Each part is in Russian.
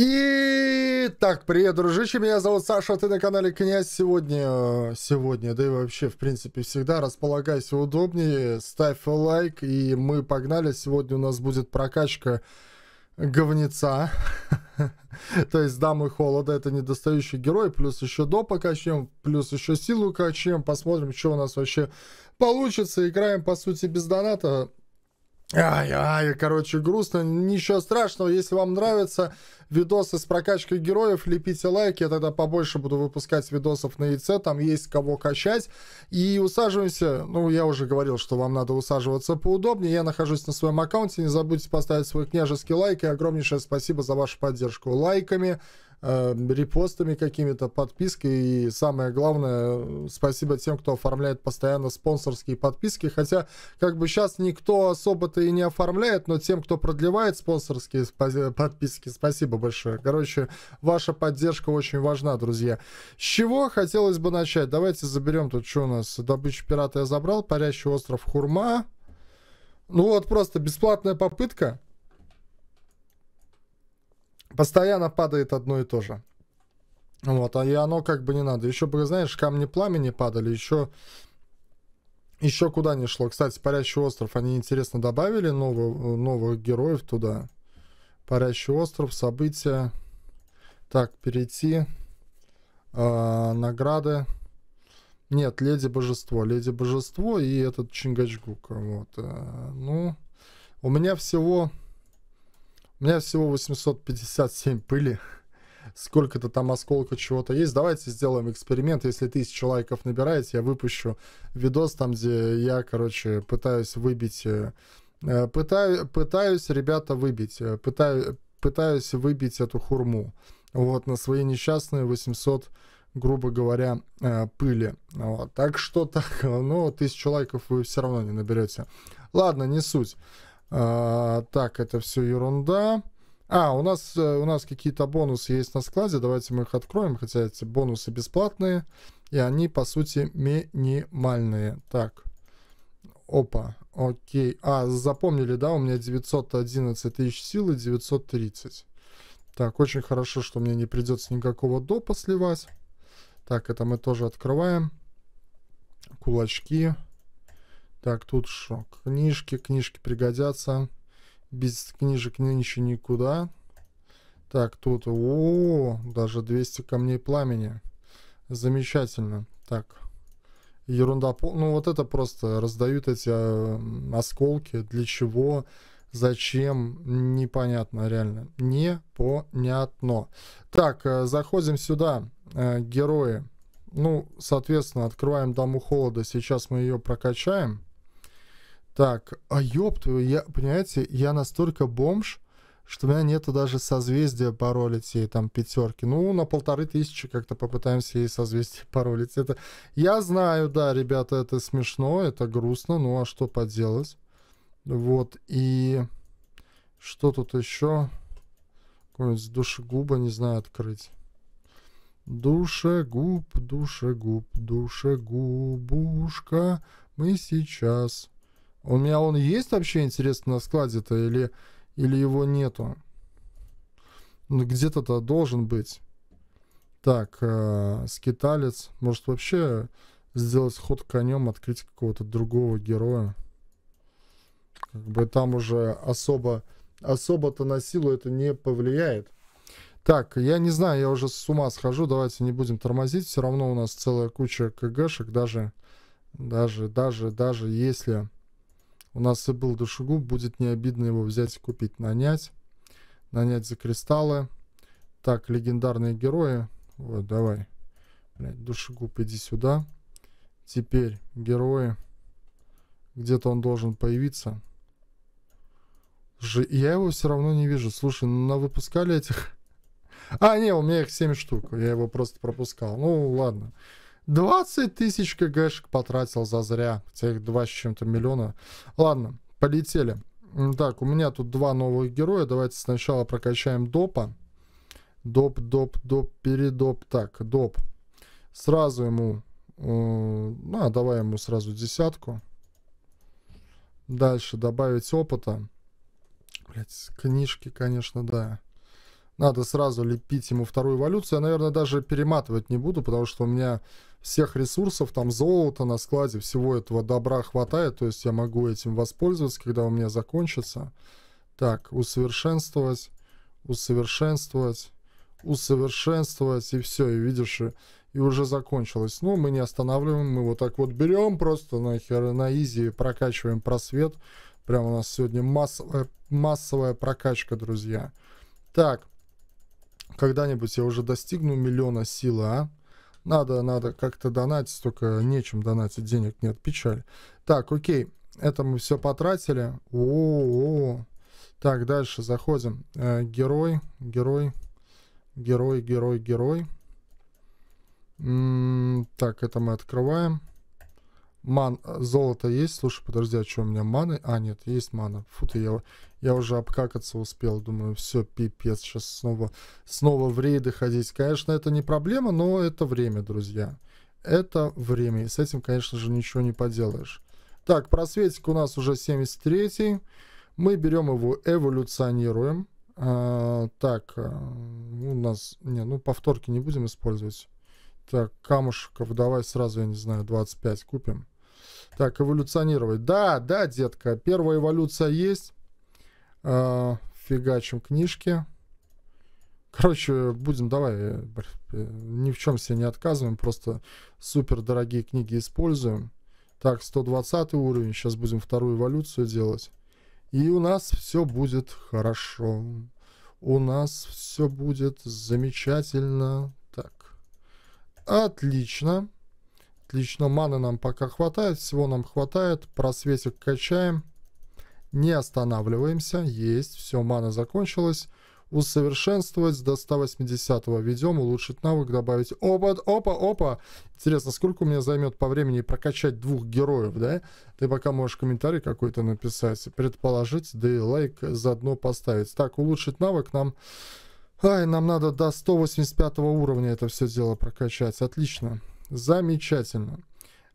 И так, привет, дружище, меня зовут Саша, ты на канале Князь. Сегодня, сегодня, да и вообще, в принципе, всегда располагайся удобнее, ставь лайк, и мы погнали. Сегодня у нас будет прокачка говнеца, то есть дамы холода, это недостающий герой, плюс еще до покачнем, плюс еще силу качнем, посмотрим, что у нас вообще получится. Играем, по сути, без доната, Ай, ай, короче, грустно. Ничего страшного. Если вам нравятся видосы с прокачкой героев, лепите лайки. Я тогда побольше буду выпускать видосов на яйце. Там есть кого качать. И усаживаемся. Ну, я уже говорил, что вам надо усаживаться поудобнее. Я нахожусь на своем аккаунте. Не забудьте поставить свой княжеский лайк. И огромнейшее спасибо за вашу поддержку лайками. Э, репостами какими-то, подпиской. И самое главное, э, спасибо тем, кто оформляет постоянно спонсорские подписки. Хотя, как бы сейчас никто особо-то и не оформляет, но тем, кто продлевает спонсорские подписки, спасибо большое. Короче, ваша поддержка очень важна, друзья. С чего хотелось бы начать? Давайте заберем тут, что у нас. Добычу пирата я забрал, парящий остров Хурма. Ну вот, просто бесплатная попытка. Постоянно падает одно и то же. Вот, а и оно как бы не надо. Еще бы, знаешь, камни пламени падали, еще еще куда не шло. Кстати, Парящий остров, они, интересно, добавили новых, новых героев туда. Парящий остров, события. Так, перейти. Э, награды. Нет, Леди Божество. Леди Божество и этот Чингачгук. Вот. Э, ну, у меня всего у меня всего 857 пыли. Сколько-то там осколка чего-то есть. Давайте сделаем эксперимент. Если тысячу лайков набираете, я выпущу видос там, где я, короче, пытаюсь выбить... Э, э, пытаю, пытаюсь, ребята, выбить. Э, пытаю, пытаюсь выбить эту хурму. Вот, на свои несчастные 800 грубо говоря, пыли. Вот. Так что так, ну, тысячу лайков вы все равно не наберете. Ладно, не суть. А, так, это все ерунда. А, у нас, э, у нас какие-то бонусы есть на складе, давайте мы их откроем, хотя эти бонусы бесплатные, и они, по сути, минимальные. Так, опа, окей. А, запомнили, да, у меня 911 тысяч силы, 930. Так, очень хорошо, что мне не придется никакого допа сливать. Так, это мы тоже открываем. Кулачки. Кулачки. Так, тут что? Книжки, книжки пригодятся. Без книжек нынче никуда. Так, тут, о, -о, -о даже 200 камней пламени. Замечательно. Так, ерунда. Ну, вот это просто раздают эти э, осколки. Для чего? Зачем? Непонятно, реально. Непонятно. Так, э, заходим сюда. Э, герои. Ну, соответственно, открываем Даму Холода. Сейчас мы ее прокачаем. Так, а ёб твою, я, понимаете, я настолько бомж, что у меня нету даже созвездия паролить ей там пятерки. Ну, на полторы тысячи как-то попытаемся ей созвездие паролить. Это... Я знаю, да, ребята, это смешно, это грустно, ну а что поделать? Вот, и что тут еще? Какой-нибудь душегуба, не знаю, открыть. Душегуб, душегуб, душегубушка, мы сейчас... У меня он есть вообще, интересно, на складе-то или, или его нету? Ну, где-то-то должен быть. Так, э, скиталец. Может вообще сделать ход конем, открыть какого-то другого героя? Как бы там уже особо, особо-то на силу это не повлияет. Так, я не знаю, я уже с ума схожу, давайте не будем тормозить. Все равно у нас целая куча КГшек, даже, даже, даже, даже если у нас и был душегуб, будет не обидно его взять и купить. Нанять. Нанять за кристаллы. Так, легендарные герои. Вот, давай. Блядь, душегуб, иди сюда. Теперь герои. Где-то он должен появиться. Ж... Я его все равно не вижу. Слушай, ну на выпускали этих... А, не, у меня их 7 штук. Я его просто пропускал. Ну, ладно. Ладно. 20 тысяч кгшек потратил за зря хотя их два с чем-то миллиона. Ладно, полетели. Так, у меня тут два новых героя. Давайте сначала прокачаем допа. Доп, доп, доп, передоп. Так, доп. Сразу ему... Э, ну, а давай ему сразу десятку. Дальше добавить опыта. Блять, книжки, конечно, да. Надо сразу лепить ему вторую эволюцию. Я, наверное, даже перематывать не буду, потому что у меня всех ресурсов, там золото на складе, всего этого добра хватает, то есть я могу этим воспользоваться, когда у меня закончится. Так, усовершенствовать, усовершенствовать, усовершенствовать, и все, и видишь, и, и уже закончилось. Ну, мы не останавливаем, мы вот так вот берем просто нахер на изи, прокачиваем просвет. Прям у нас сегодня массовая, э, массовая прокачка, друзья. Так, когда-нибудь я уже достигну миллиона силы, а? Надо, надо как-то донатить, только нечем донатить, денег нет, печаль. Так, окей, это мы все потратили. О, -о, -о. Так, дальше заходим. Э, герой, герой, герой, герой, герой. М м-м, -м так, это мы открываем. Ман, э, золото есть? Слушай, подожди, а что у меня маны? А, нет, есть мана. Фу ты, я я уже обкакаться успел, думаю, все, пипец, сейчас снова, снова в рейды ходить. Конечно, это не проблема, но это время, друзья. Это время, и с этим, конечно же, ничего не поделаешь. Так, просветик у нас уже 73-й. Мы берем его, эволюционируем. А, так, а, у нас... Не, ну повторки не будем использовать. Так, камушков давай сразу, я не знаю, 25 купим. Так, эволюционировать. Да, да, детка, первая эволюция есть. Э, фигачим книжки. Короче, будем, давай, э, э, ни в чем себе не отказываем, просто супер дорогие книги используем. Так, 120 уровень, сейчас будем вторую эволюцию делать. И у нас все будет хорошо. У нас все будет замечательно. Так, отлично. Отлично, маны нам пока хватает, всего нам хватает. Просветик качаем. Не останавливаемся. Есть. Все, мана закончилась. Усовершенствовать до 180 -го. ведем, улучшить навык, добавить. Опа, опа, опа. Интересно, сколько у меня займет по времени прокачать двух героев, да? Ты пока можешь комментарий какой-то написать, предположить, да и лайк заодно поставить. Так, улучшить навык нам... Ай, нам надо до 185 уровня это все дело прокачать. Отлично. Замечательно.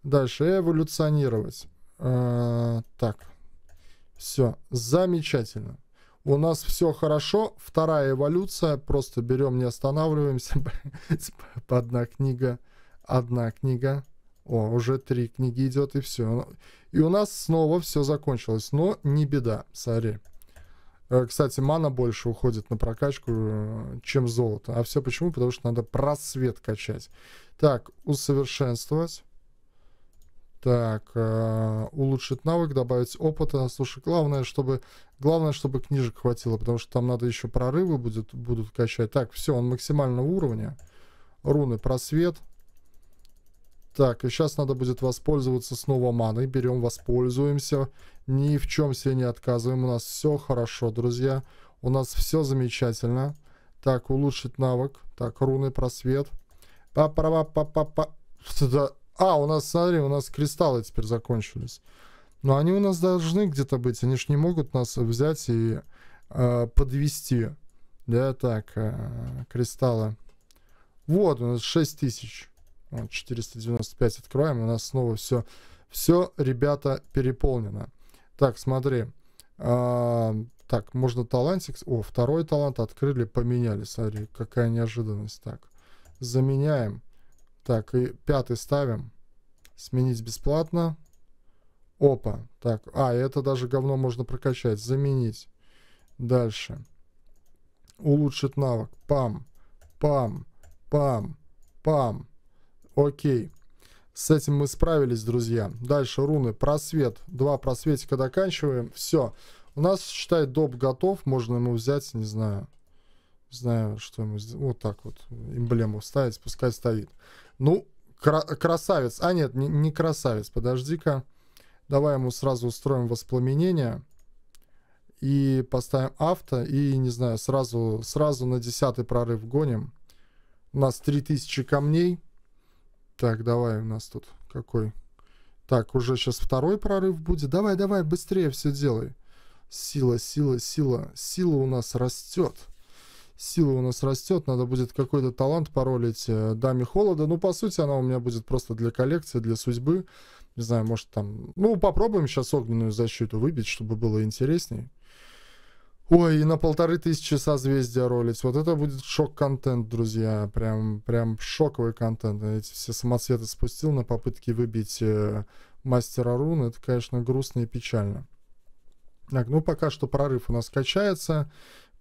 Дальше эволюционировать. Э -э так, все, замечательно. У нас все хорошо. Вторая эволюция. Просто берем, не останавливаемся. Одна книга, одна книга. О, уже три книги идет, и все. И у нас снова все закончилось. Но не беда, сори. Э, кстати, мана больше уходит на прокачку, э, чем золото. А все почему? Потому что надо просвет качать. Так, усовершенствовать. Так, э, улучшить навык, добавить опыта. Слушай, главное, чтобы главное, чтобы книжек хватило, потому что там надо еще прорывы будет, будут качать. Так, все, он максимального уровня. Руны, просвет. Так, и сейчас надо будет воспользоваться снова маной. Берем, воспользуемся. Ни в чем себе не отказываем. У нас все хорошо, друзья. У нас все замечательно. Так, улучшить навык. Так, руны, просвет. па па па па па а, у нас, смотри, у нас кристаллы теперь закончились. Но они у нас должны где-то быть. Они же не могут нас взять и э, подвести. Да, так, э, кристаллы. Вот, у нас 6000. Вот, 495 откроем. У нас снова все, все, ребята, переполнено. Так, смотри. Э, так, можно талантик. О, второй талант открыли, поменяли. Смотри, какая неожиданность. Так, заменяем. Так, и пятый ставим. Сменить бесплатно. Опа. Так, а, это даже говно можно прокачать. Заменить. Дальше. Улучшить навык. Пам. Пам. Пам. Пам. Окей. С этим мы справились, друзья. Дальше руны. Просвет. Два просветика доканчиваем. Все. У нас, считай, доп готов. Можно ему взять, не знаю. знаю, что ему сделать. Вот так вот. Эмблему ставить. Пускай стоит. Ну, кра- красавец. А, нет, не, не красавец. Подожди-ка. Давай ему сразу устроим воспламенение. И поставим авто. И, не знаю, сразу, сразу на десятый прорыв гоним. У нас 3000 камней. Так, давай у нас тут какой. Так, уже сейчас второй прорыв будет. Давай, давай, быстрее все делай. Сила, сила, сила. Сила у нас растет сила у нас растет, надо будет какой-то талант паролить э, Даме Холода. Ну, по сути, она у меня будет просто для коллекции, для судьбы. Не знаю, может там... Ну, попробуем сейчас огненную защиту выбить, чтобы было интересней. Ой, и на полторы тысячи созвездия ролить. Вот это будет шок-контент, друзья. Прям, прям шоковый контент. Эти все самоцветы спустил на попытке выбить э, мастера рун. Это, конечно, грустно и печально. Так, ну пока что прорыв у нас качается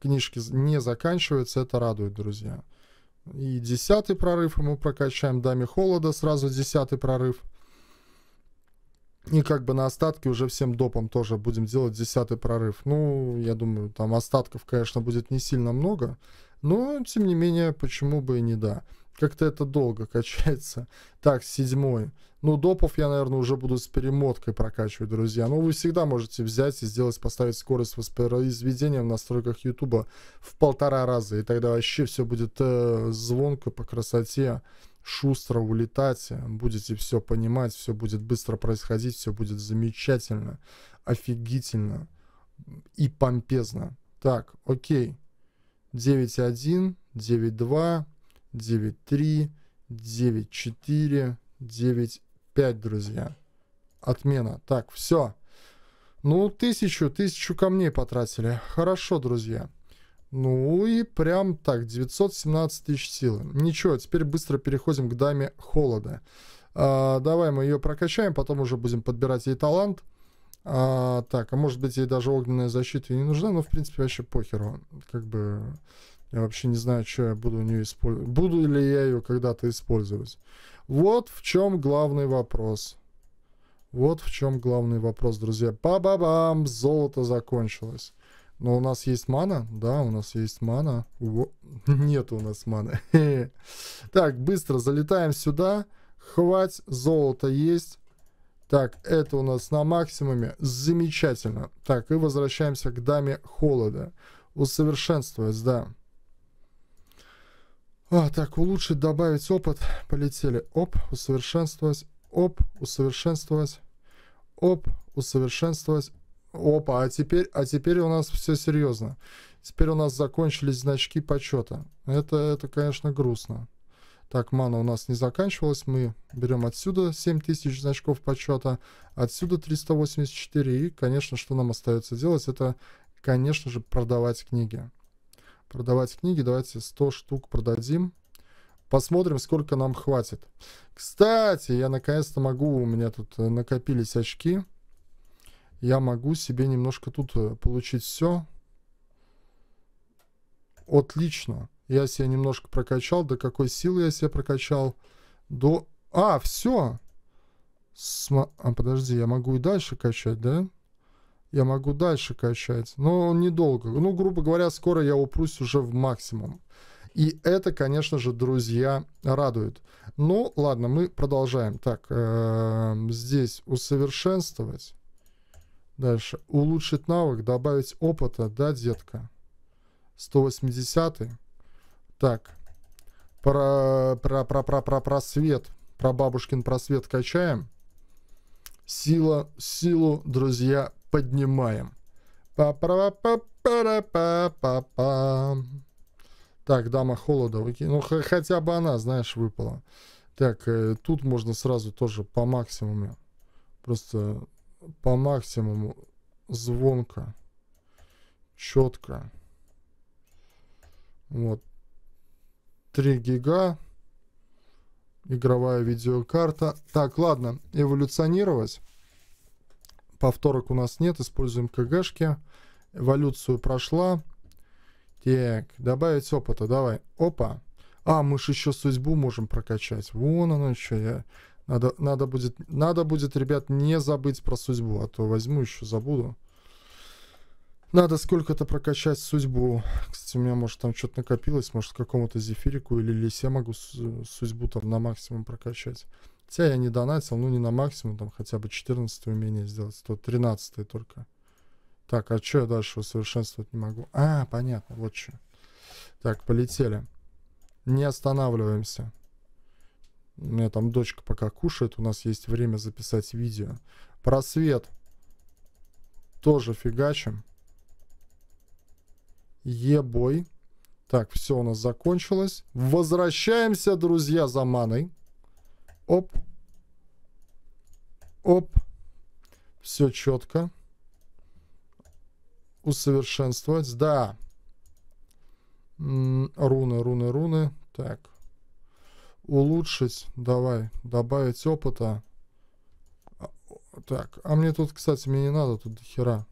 книжки не заканчиваются, это радует, друзья. И десятый прорыв, мы прокачаем Даме Холода, сразу десятый прорыв. И как бы на остатки уже всем допом тоже будем делать десятый прорыв. Ну, я думаю, там остатков, конечно, будет не сильно много, но, тем не менее, почему бы и не да. Как-то это долго качается. Так, седьмой. Ну, допов я, наверное, уже буду с перемоткой прокачивать, друзья. Но ну, вы всегда можете взять и сделать, поставить скорость воспроизведения в настройках YouTube в полтора раза. И тогда вообще все будет э, звонко по красоте, шустро улетать. Будете все понимать, все будет быстро происходить, все будет замечательно, офигительно и помпезно. Так, окей. 9.1, 9.2. 9.3, 9.4, 9.5, друзья. Отмена. Так, все. Ну, тысячу, тысячу камней потратили. Хорошо, друзья. Ну и прям так, 917 тысяч силы. Ничего, теперь быстро переходим к даме холода. А, давай мы ее прокачаем, потом уже будем подбирать ей талант. А, так, а может быть ей даже огненная защита и не нужна, но в принципе вообще похеру. Как бы... Я вообще не знаю, что я буду у нее использовать. Буду ли я ее когда-то использовать? Вот в чем главный вопрос. Вот в чем главный вопрос, друзья. Па-ба-бам! Золото закончилось. Но у нас есть мана? Да, у нас есть мана. Во... Нет у нас маны. так, быстро залетаем сюда. Хватит, золото есть. Так, это у нас на максимуме. Замечательно. Так, и возвращаемся к даме холода. Усовершенствовать, да. А, так, улучшить, добавить опыт. Полетели. Оп, усовершенствовать. Оп, усовершенствовать. Оп, усовершенствовать. Опа, а теперь, а теперь у нас все серьезно. Теперь у нас закончились значки почета. Это, это конечно, грустно. Так, мана у нас не заканчивалась. Мы берем отсюда 7000 значков почета, отсюда 384. И, конечно, что нам остается делать, это, конечно же, продавать книги продавать книги. Давайте 100 штук продадим. Посмотрим, сколько нам хватит. Кстати, я наконец-то могу, у меня тут э, накопились очки. Я могу себе немножко тут э, получить все. Отлично. Я себя немножко прокачал. До какой силы я себя прокачал? До... А, все. Сма... А, подожди, я могу и дальше качать, да? Да я могу дальше качать, но недолго. Ну, грубо говоря, скоро я упрусь уже в максимум. И это, конечно же, друзья, радует. Ну, ладно, мы продолжаем. Так, эм, здесь усовершенствовать. Дальше. Улучшить навык, добавить опыта, да, детка? 180 -й. Так. Про, про, про, про, про просвет. Про бабушкин просвет качаем. Сила, силу, друзья, поднимаем. па па па па па па па Так, дама холода. Ну, хотя бы она, знаешь, выпала. Так, э, тут можно сразу тоже по максимуму. Просто по максимуму звонко, четко. Вот. 3 гига. Игровая видеокарта. Так, ладно, эволюционировать. Повторок у нас нет, используем КГшки. Эволюцию прошла. Так, добавить опыта, давай. Опа. А, мы же еще судьбу можем прокачать. Вон оно еще. Я... Надо, надо, будет, надо будет, ребят, не забыть про судьбу, а то возьму еще забуду. Надо сколько-то прокачать судьбу. Кстати, у меня, может, там что-то накопилось. Может, какому-то зефирику или лисе могу судьбу там на максимум прокачать. Хотя я не донатил, ну не на максимум, там хотя бы 14 умение сделать, 113 только. Так, а что я дальше усовершенствовать не могу? А, понятно, вот что. Так, полетели. Не останавливаемся. У меня там дочка пока кушает, у нас есть время записать видео. Просвет. Тоже фигачим. Ебой. Так, все у нас закончилось. Возвращаемся, друзья, за маной. Оп. Оп. Все четко. Усовершенствовать. Да. руны, руны, руны. Так. Улучшить. Давай. Добавить опыта. А, так. А мне тут, кстати, мне не надо тут до хера.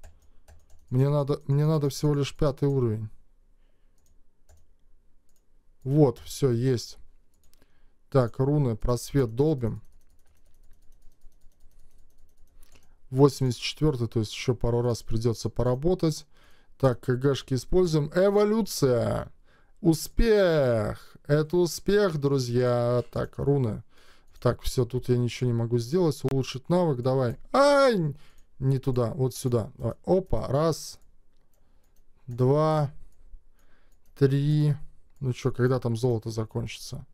Мне надо, мне надо всего лишь пятый уровень. Вот, все, есть. Так, руны, просвет долбим. 84 то есть еще пару раз придется поработать. Так, КГшки используем. Эволюция! Успех! Это успех, друзья! Так, руны. Так, все, тут я ничего не могу сделать. Улучшить навык, давай. Ай! Не туда, вот сюда. Давай. Опа, раз, два, три. Ну что, когда там золото закончится?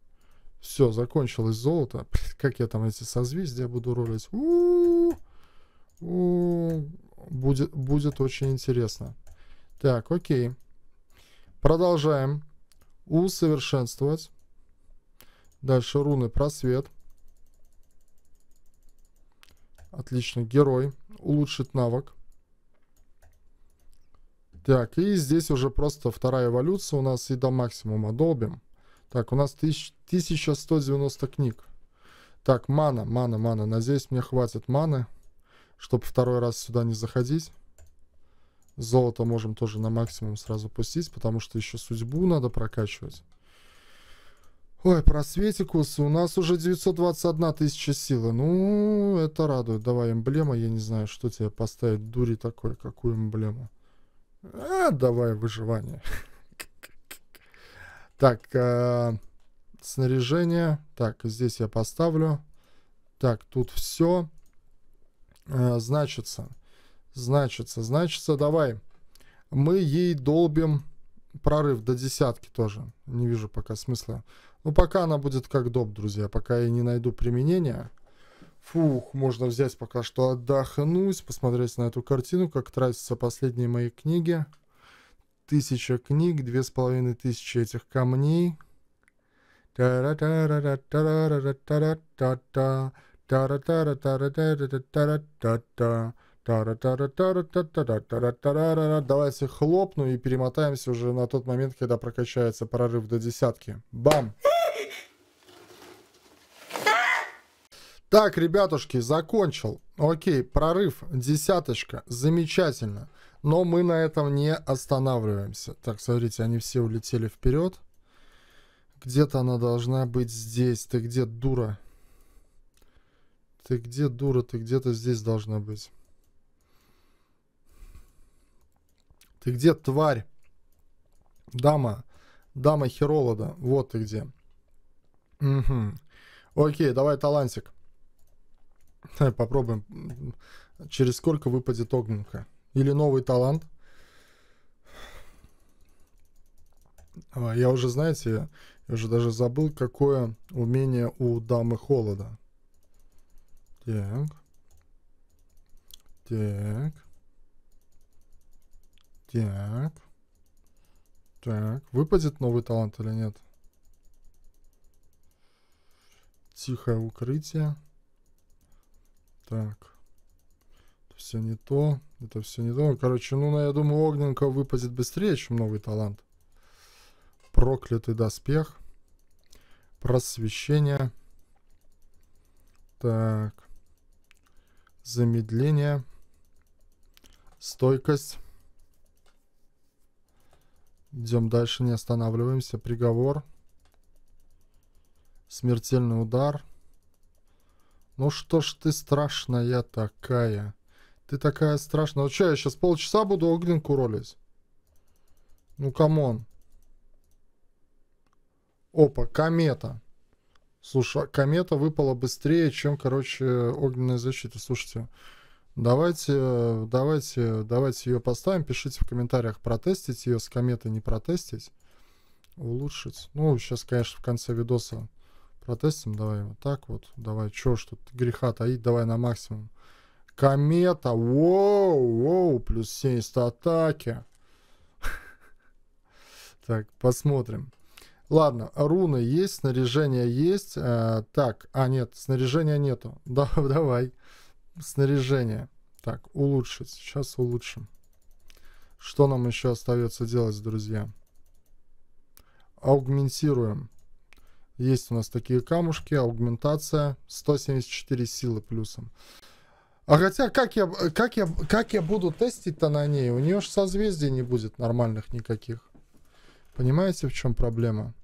Все, закончилось золото. Как я там эти созвездия буду ролить? У -у -у будет, будет очень интересно. Так, окей. Продолжаем. Усовершенствовать. Дальше руны просвет. Отлично. Герой. Улучшить навык. Так, и здесь уже просто вторая эволюция у нас и до максимума долбим. Так, у нас тысяч 1190 книг. Так, мана, мана, мана. Надеюсь, мне хватит маны, чтобы второй раз сюда не заходить. Золото можем тоже на максимум сразу пустить, потому что еще судьбу надо прокачивать. Ой, просветикус, у нас уже 921 тысяча силы. Ну, это радует. Давай эмблема, я не знаю, что тебе поставить, дури такой, какую эмблему. А, давай выживание. Так, э, снаряжение. Так, здесь я поставлю. Так, тут все. Э, значится. Значится, значится. Давай. Мы ей долбим прорыв до десятки тоже. Не вижу пока смысла. Ну, пока она будет как доп, друзья. Пока я не найду применения. Фух, можно взять пока что отдохнуть, посмотреть на эту картину, как тратятся последние мои книги тысяча книг, две с половиной тысячи этих камней. Давайте хлопну и перемотаемся уже на тот момент, когда прокачается прорыв до десятки. Бам! Так, ребятушки, закончил. Окей, прорыв, десяточка, замечательно. Но мы на этом не останавливаемся. Так, смотрите, они все улетели вперед. Где-то она должна быть здесь. Ты где, дура? Ты где, дура? Ты где-то здесь должна быть. Ты где, тварь? Дама. Дама Херолода. Вот ты где. Угу. Окей, давай талантик. Попробуем. Через сколько выпадет огненка? Или новый талант. А, я уже, знаете, я уже даже забыл, какое умение у дамы холода. Так. Так. Так. Так. Выпадет новый талант или нет? Тихое укрытие. Так все не то, это все не то. Ну, короче, ну, ну, я думаю, Огненко выпадет быстрее, чем новый талант. Проклятый доспех. Просвещение. Так. Замедление. Стойкость. Идем дальше, не останавливаемся. Приговор. Смертельный удар. Ну что ж ты страшная такая? Ты такая страшная. Вот что, я сейчас полчаса буду огненку ролить? Ну, камон. Опа, комета. Слушай, комета выпала быстрее, чем, короче, огненная защита. Слушайте, давайте, давайте, давайте ее поставим. Пишите в комментариях, протестить ее с кометой, не протестить. Улучшить. Ну, сейчас, конечно, в конце видоса протестим. Давай вот так вот. Давай, чё, что греха таить, давай на максимум. Комета, воу, воу, плюс 70 атаки. Так, посмотрим. Ладно, руны есть, снаряжение есть. Э, так, а нет, снаряжения нету. Да, давай. Снаряжение. Так, улучшить. Сейчас улучшим. Что нам еще остается делать, друзья? Аугментируем. Есть у нас такие камушки, аугментация. 174 силы плюсом. А хотя, как я, как я, как я буду тестить-то на ней? У нее же созвездий не будет нормальных никаких. Понимаете, в чем проблема?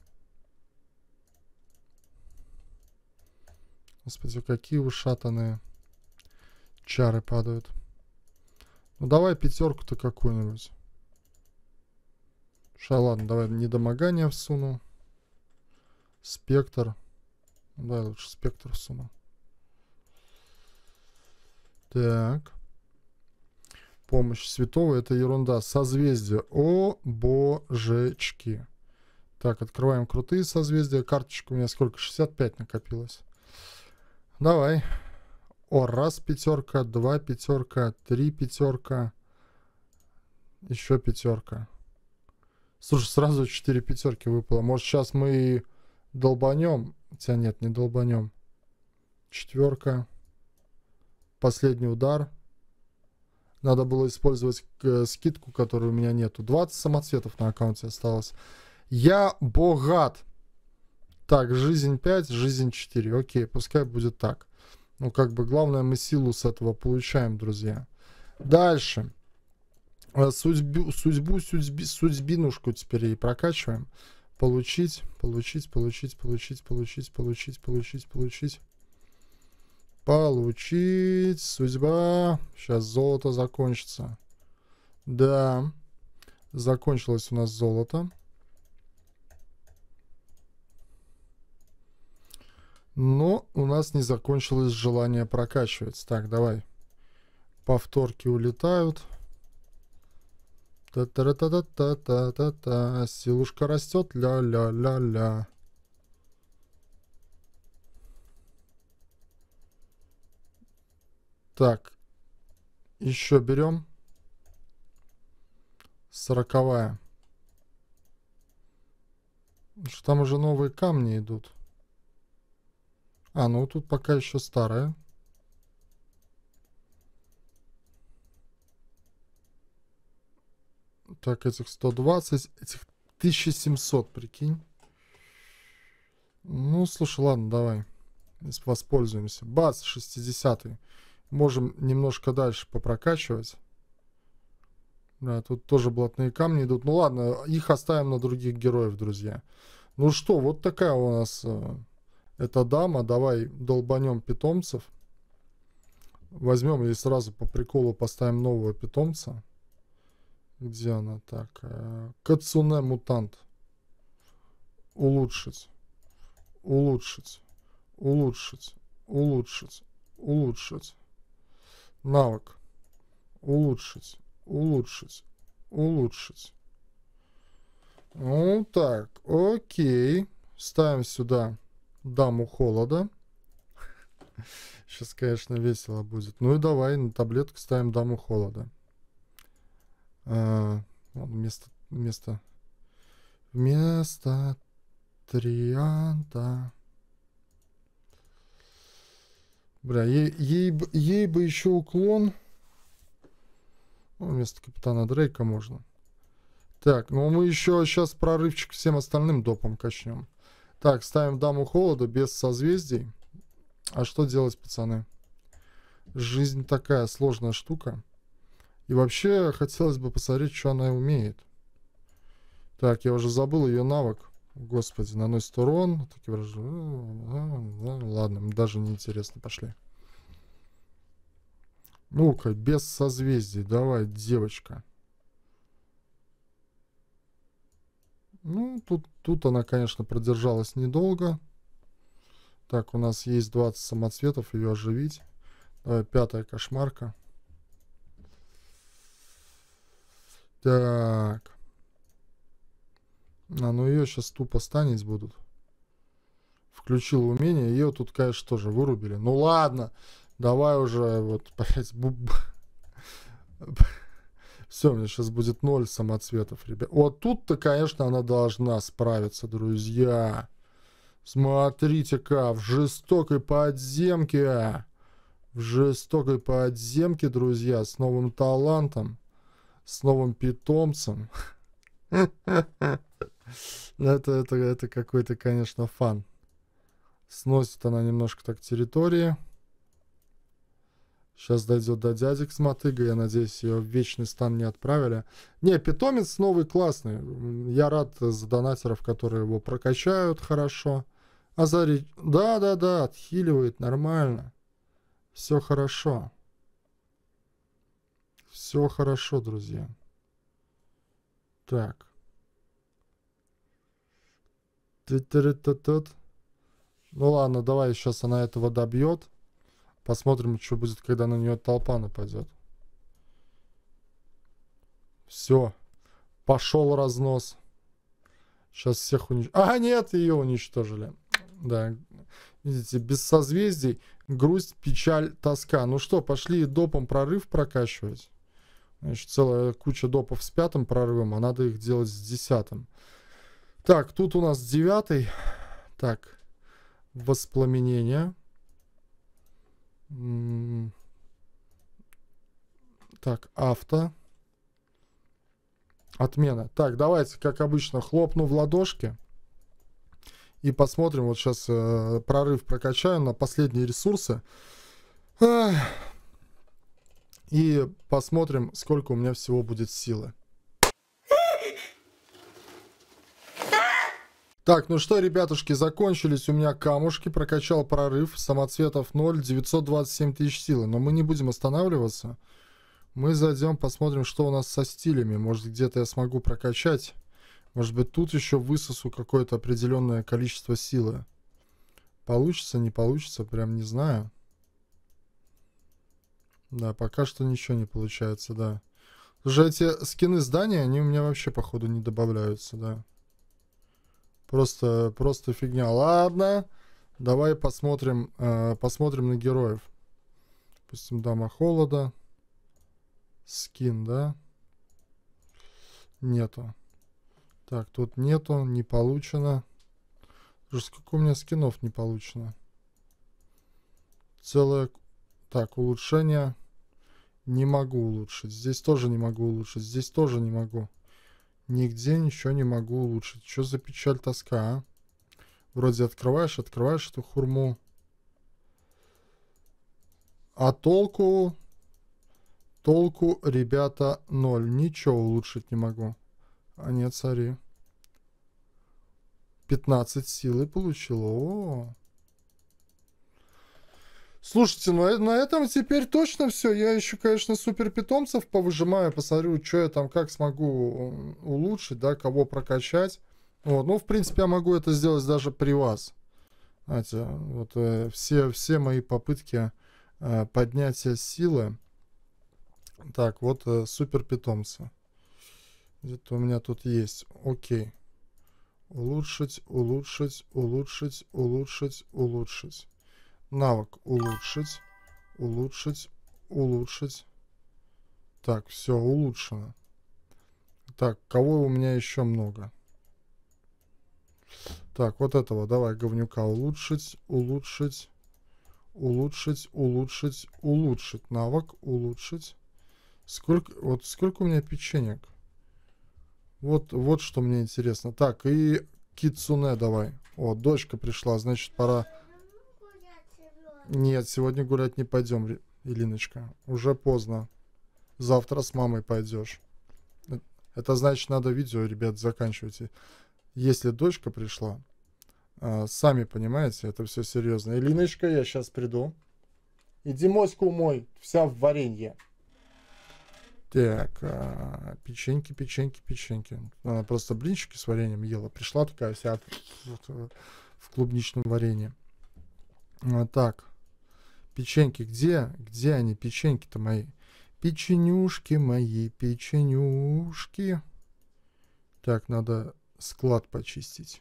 Господи, какие ушатанные чары падают. Ну давай пятерку-то какую-нибудь. Ша, ладно, давай недомогание всуну. Спектр. Да, лучше спектр всуну. Так. Помощь святого, это ерунда. Созвездие. О, божечки. Так, открываем крутые созвездия. Карточек у меня сколько? 65 накопилось. Давай. О, раз пятерка, два пятерка, три пятерка, еще пятерка. Слушай, сразу четыре пятерки выпало. Может, сейчас мы долбанем? Хотя нет, не долбанем. Четверка. Последний удар. Надо было использовать э, скидку, которой у меня нету. 20 самоцветов на аккаунте осталось. Я богат. Так, жизнь 5, жизнь 4. Окей, пускай будет так. Ну, как бы, главное, мы силу с этого получаем, друзья. Дальше. Э, судьбу, судьбу судьби, судьбинушку теперь и прокачиваем. Получить, получить, получить, получить, получить, получить, получить, получить. Получить. Судьба. Сейчас золото закончится. Да. Закончилось у нас золото. Но у нас не закончилось желание прокачивать. Так, давай. Повторки улетают. Та-та-та-та-та-та-та-та. Силушка растет. Ля-ля-ля-ля. Так, еще берем. Сороковая. Что там уже новые камни идут. А, ну тут пока еще старая. Так, этих 120, этих 1700, прикинь. Ну, слушай, ладно, давай. Воспользуемся. Бац, 60 -й. Можем немножко дальше попрокачивать. Да, тут тоже блатные камни идут. Ну ладно, их оставим на других героев, друзья. Ну что, вот такая у нас э, эта дама. Давай долбанем питомцев. Возьмем и сразу по приколу поставим нового питомца. Где она? Так, э, Кацуне-мутант. Улучшить. Улучшить. Улучшить. Улучшить. Улучшить навык, улучшить, улучшить, улучшить. Ну так, окей. Ставим сюда даму холода. Сейчас, конечно, весело будет. Ну и давай на таблетку ставим даму холода. А, вместо, вместо, вместо трианта. Бля, ей, ей, ей бы еще уклон. Ну, вместо капитана Дрейка можно. Так, ну мы еще сейчас прорывчик всем остальным допом качнем. Так, ставим даму холода без созвездий. А что делать, пацаны? Жизнь такая сложная штука. И вообще, хотелось бы посмотреть, что она умеет. Так, я уже забыл ее навык. Господи, наносит урон. Такие вражды. Ладно, даже неинтересно, пошли. Ну-ка, без созвездий. Давай, девочка. Ну, тут, тут она, конечно, продержалась недолго. Так, у нас есть 20 самоцветов, ее оживить. Давай, пятая кошмарка. Так. А ну ее сейчас тупо станить будут. Включил умение, ее тут, конечно, тоже вырубили. Ну ладно, давай уже вот, блядь, все, у меня сейчас будет ноль самоцветов, ребят. Вот тут-то, конечно, она должна справиться, друзья. Смотрите-ка, в жестокой подземке. В жестокой подземке, друзья, с новым талантом, с новым питомцем. Ну, это, это, это какой-то, конечно, фан. Сносит она немножко так территории. Сейчас дойдет до дядек с мотыгой. Я надеюсь, ее в вечный стан не отправили. Не, питомец новый классный. Я рад за донатеров, которые его прокачают хорошо. Азари... Да-да-да, отхиливает нормально. Все хорошо. Все хорошо, друзья. Так. Ну ладно, давай сейчас она этого добьет. Посмотрим, что будет, когда на нее толпа нападет. Все. Пошел разнос. Сейчас всех уничтожили. А, нет, ее уничтожили. Да. Видите, без созвездий. Грусть, печаль, тоска. Ну что, пошли допом прорыв прокачивать. Значит, целая куча допов с пятым прорывом, а надо их делать с десятым. Так, тут у нас девятый. Так, воспламенение. Так, авто. Отмена. Так, давайте, как обычно, хлопну в ладошки. И посмотрим, вот сейчас э, прорыв прокачаю на последние ресурсы. Эх. И посмотрим, сколько у меня всего будет силы. Так, ну что, ребятушки, закончились у меня камушки, прокачал прорыв, самоцветов 0, 927 тысяч силы. Но мы не будем останавливаться. Мы зайдем, посмотрим, что у нас со стилями. Может, где-то я смогу прокачать. Может быть, тут еще высосу какое-то определенное количество силы. Получится, не получится, прям не знаю. Да, пока что ничего не получается, да. Уже а эти скины здания, они у меня вообще, походу, не добавляются, да. Просто, просто фигня. Ладно, давай посмотрим, э, посмотрим на героев. Допустим, Дама Холода. Скин, да? Нету. Так, тут нету, не получено. Слушай, сколько у меня скинов не получено? Целое... Так, улучшение. Не могу улучшить. Здесь тоже не могу улучшить. Здесь тоже не могу. Нигде ничего не могу улучшить. Что за печаль тоска, а? Вроде открываешь, открываешь эту хурму. А толку... Толку, ребята, ноль. Ничего улучшить не могу. А нет, цари. 15 силы получил. О, -о, -о. Слушайте, ну э, на этом теперь точно все. Я еще, конечно, супер питомцев повыжимаю, посмотрю, что я там, как смогу улучшить, да, кого прокачать. Вот. Ну, в принципе, я могу это сделать даже при вас. Знаете, вот э, все, все мои попытки э, поднятия силы. Так, вот э, супер питомцы. Где-то у меня тут есть. Окей. Улучшить, улучшить, улучшить, улучшить, улучшить. Навык улучшить. Улучшить. Улучшить. Так, все, улучшено. Так, кого у меня еще много? Так, вот этого давай, говнюка, улучшить, улучшить, улучшить, улучшить, улучшить. Навык улучшить. Сколько, вот сколько у меня печенек? Вот, вот что мне интересно. Так, и Кицуне давай. О, дочка пришла, значит, пора нет, сегодня гулять не пойдем, Илиночка. Уже поздно. Завтра с мамой пойдешь. Э, это значит, надо видео, ребят, заканчивайте. Если дочка пришла, э, сами понимаете, это все серьезно. Илиночка, я сейчас приду. Иди моську мой, вся в варенье. Так, а, печеньки, печеньки, печеньки. Она просто блинчики с вареньем ела. Пришла такая вся э, в клубничном варенье. А, так, Печеньки где? Где они, печеньки-то мои? Печенюшки мои, печенюшки. Так, надо склад почистить.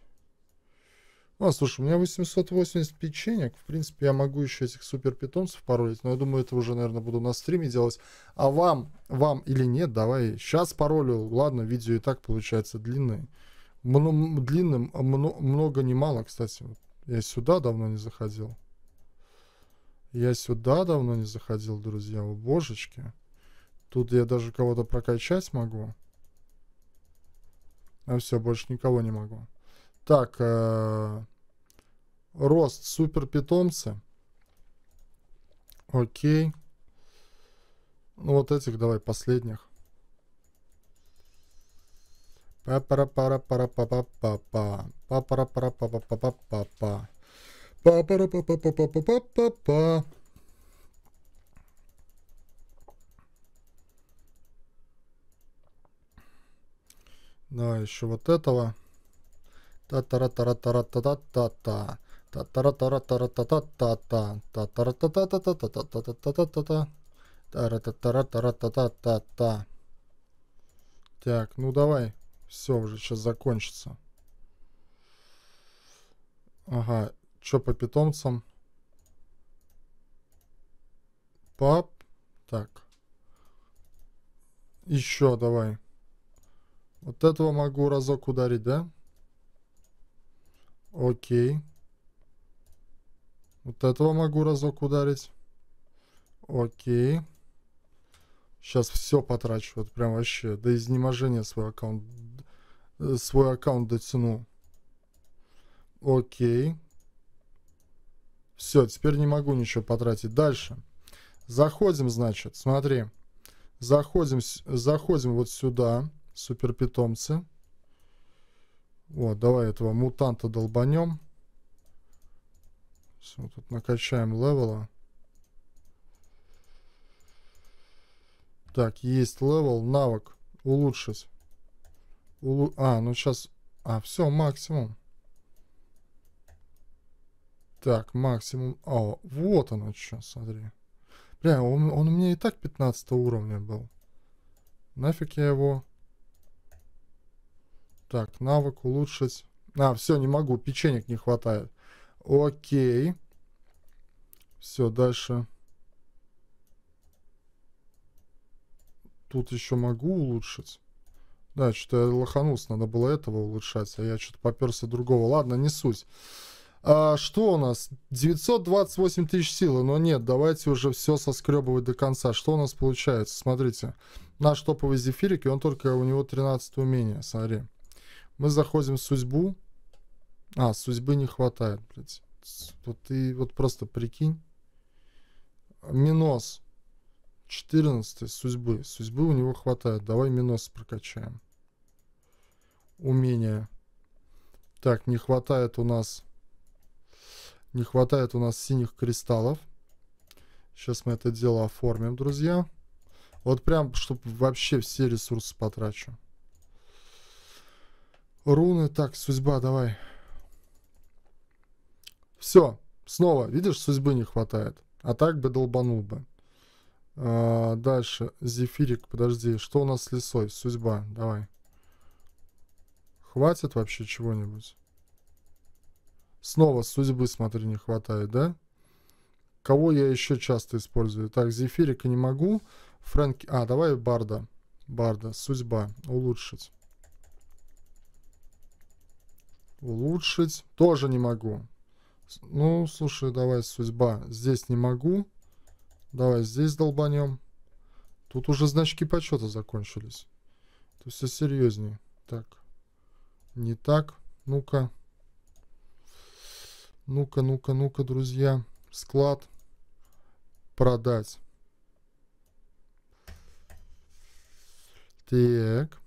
А, слушай, у меня 880 печенек. В принципе, я могу еще этих супер питомцев паролить, но я думаю, это уже, наверное, буду на стриме делать. А вам, вам или нет, давай. Сейчас паролю. Ладно, видео и так получается длинное. Мно, длинным, а мно, много не мало, кстати. Я сюда давно не заходил. Я сюда давно не заходил, друзья, о божечки. Тут я даже кого-то прокачать могу. А все, больше никого не могу. Так, э -э рост супер питомцы. Окей. Ну вот этих давай, последних. Па-пара-пара-пара-па-па-па-па. Па-пара-пара-па-па-па-па-па па па па па па па па па па па Давай еще вот этого. та та ра та ра та ра та та та та та та ра та ра та ра та та та та та та ра та та та та та та та та та та та та та ра та та ра та ра та та та та Так, ну давай. Все, уже сейчас закончится. Ага, что по питомцам? Пап. Так. Еще давай. Вот этого могу разок ударить, да? Окей. Вот этого могу разок ударить. Окей. Сейчас все потрачу. Вот прям вообще до изнеможения свой аккаунт. Э, свой аккаунт дотяну. Окей. Все, теперь не могу ничего потратить. Дальше. Заходим, значит, смотри. Заходим, заходим вот сюда, супер питомцы. Вот, давай этого мутанта долбанем. Все, тут накачаем левела. Так, есть левел, навык, улучшить. Улу... А, ну сейчас... А, все, максимум. Так, максимум. О, а, вот оно что, смотри. Бля, он, он у меня и так 15 уровня был. Нафиг я его... Так, навык улучшить. А, все, не могу, печенек не хватает. Окей. Все, дальше. Тут еще могу улучшить. Да, что-то я лоханулся, надо было этого улучшать, а я что-то поперся другого. Ладно, не суть. А, что у нас? 928 тысяч силы, но нет, давайте уже все соскребывать до конца. Что у нас получается? Смотрите, наш топовый зефирик, и он только, у него 13 умение, смотри. Мы заходим в судьбу. А, судьбы не хватает, блядь. Вот и вот просто прикинь. Минос. 14 судьбы. Судьбы у него хватает. Давай Минос прокачаем. Умение. Так, не хватает у нас не хватает у нас синих кристаллов. Сейчас мы это дело оформим, друзья. Вот прям, чтобы вообще все ресурсы потрачу. Руны. Так, судьба, давай. Все. Снова. Видишь, судьбы не хватает. А так бы долбанул бы. А, дальше. Зефирик, подожди. Что у нас с лесой? Судьба. Давай. Хватит вообще чего-нибудь? Снова судьбы, смотри, не хватает, да? Кого я еще часто использую? Так, зефирика не могу. Фрэнки... А, давай барда. Барда. Судьба. Улучшить. Улучшить. Тоже не могу. Ну, слушай, давай судьба. Здесь не могу. Давай здесь долбанем. Тут уже значки почета закончились. То есть, все серьезнее. Так. Не так. Ну-ка. Ну-ка, ну-ка, ну-ка, друзья. Склад. Продать. Так.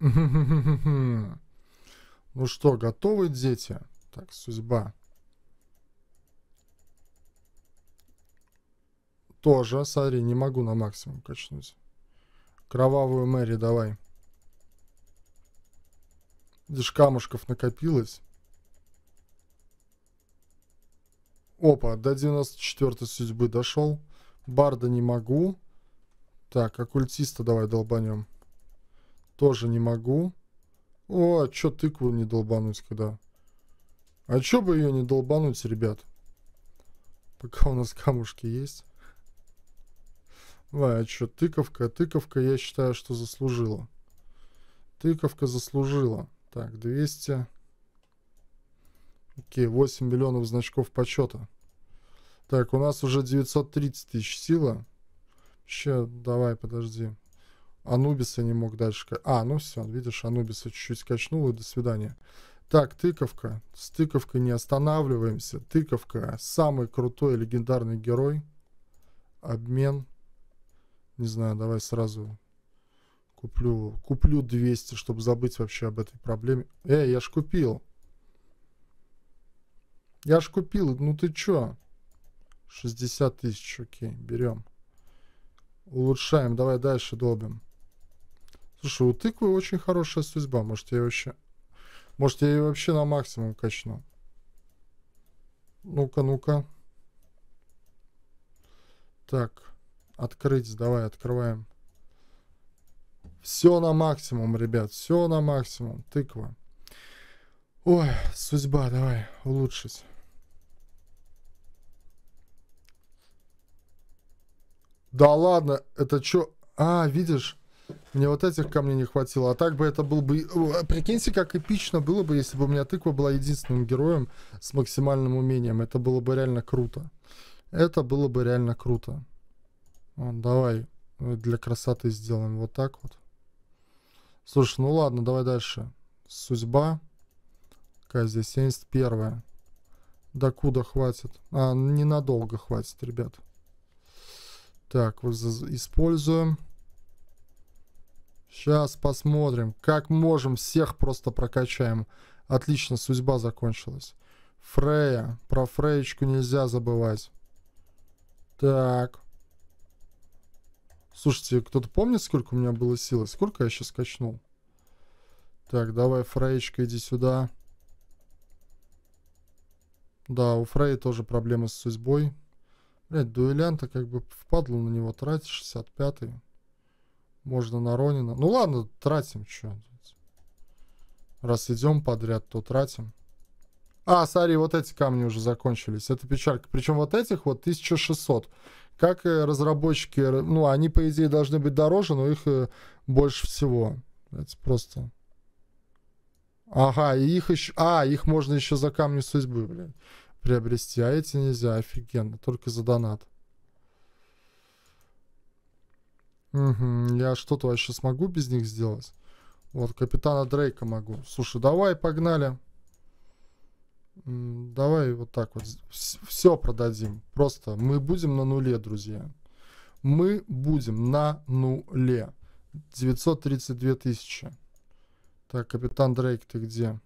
Ну что, готовы дети? Так, судьба. Тоже, смотри, не могу на максимум качнуть. Кровавую Мэри давай. Видишь, камушков накопилось. Опа, до 94 судьбы дошел. Барда не могу. Так, оккультиста давай долбанем. Тоже не могу. О, а чё тыкву не долбануть когда? А чё бы ее не долбануть, ребят? Пока у нас камушки есть. Ой, а чё, тыковка? Тыковка, я считаю, что заслужила. Тыковка заслужила. Так, 200. Окей, 8 миллионов значков почета. Так, у нас уже 930 тысяч сила. Еще, давай, подожди. Анубиса не мог дальше... А, ну все, видишь, Анубиса чуть-чуть качнул, и до свидания. Так, тыковка. С тыковкой не останавливаемся. Тыковка. Самый крутой легендарный герой. Обмен. Не знаю, давай сразу куплю, куплю 200, чтобы забыть вообще об этой проблеме. Эй, я ж купил. Я ж купил, ну ты чё? 60 тысяч, окей, берем. Улучшаем, давай дальше долбим. Слушай, у тыквы очень хорошая судьба, может я вообще... Может я ее вообще на максимум качну. Ну-ка, ну-ка. Так, открыть, давай, открываем. Все на максимум, ребят, все на максимум. Тыква. Ой, судьба, давай, улучшить. Да ладно, это чё? А, видишь? Мне вот этих камней не хватило. А так бы это был бы... Прикиньте, как эпично было бы, если бы у меня тыква была единственным героем с максимальным умением. Это было бы реально круто. Это было бы реально круто. Вон, давай э, для красоты сделаем вот так вот. Слушай, ну ладно, давай дальше. Судьба. Какая здесь? 71 -я. До куда хватит? А, ненадолго хватит, ребят. Так, вот используем. Сейчас посмотрим. Как можем, всех просто прокачаем. Отлично, судьба закончилась. Фрея. Про Фреечку нельзя забывать. Так. Слушайте, кто-то помнит, сколько у меня было силы? Сколько я сейчас качнул? Так, давай, Фреечка, иди сюда. Да, у Фреи тоже проблемы с судьбой. Блять, дуэлянта как бы впадло на него тратить, 65-й. Можно на Ронина. Ну ладно, тратим, что. Раз идем подряд, то тратим. А, сори, вот эти камни уже закончились. Это печалька. Причем вот этих вот 1600. Как э, разработчики, ну, они, по идее, должны быть дороже, но их э, больше всего. Это просто... Ага, и их еще... А, их можно еще за камни судьбы, блин приобрести, а эти нельзя, офигенно, только за донат. Угу, я что-то вообще смогу без них сделать? Вот, капитана Дрейка могу. Слушай, давай, погнали. Давай вот так вот. Все продадим. Просто мы будем на нуле, друзья. Мы будем на нуле. 932 тысячи. Так, капитан Дрейк, ты где?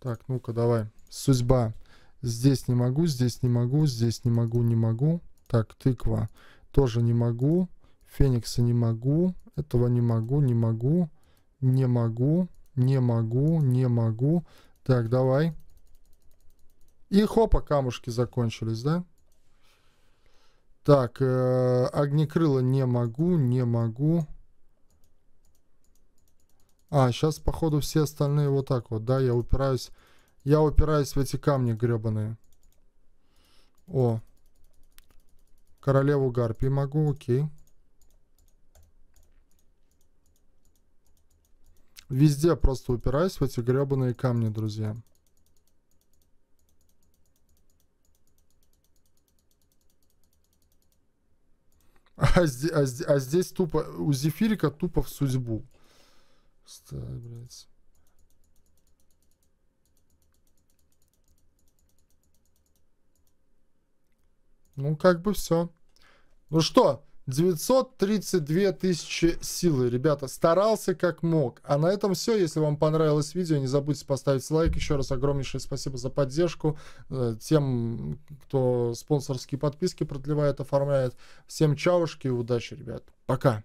Так, ну-ка, давай. Судьба. Здесь не могу, здесь не могу, здесь не могу, не могу. Так, тыква. Тоже не могу. Феникса не могу. Этого не могу, не могу. Не могу, не могу, не могу. Так, давай. И хопа, камушки закончились, да? Так, э, огнекрыла не могу, не могу. А, сейчас, походу, все остальные вот так вот, да? Я упираюсь... Я упираюсь в эти камни гребаные. О. Королеву гарпии могу, окей. Везде просто упираюсь в эти гребаные камни, друзья. А, а, а здесь тупо, у Зефирика тупо в судьбу. Пустая, блядь. Ну, как бы все. Ну что, 932 тысячи силы, ребята. Старался как мог. А на этом все. Если вам понравилось видео, не забудьте поставить лайк. Еще раз огромнейшее спасибо за поддержку. Э, тем, кто спонсорские подписки продлевает, оформляет. Всем чаушки и удачи, ребят. Пока.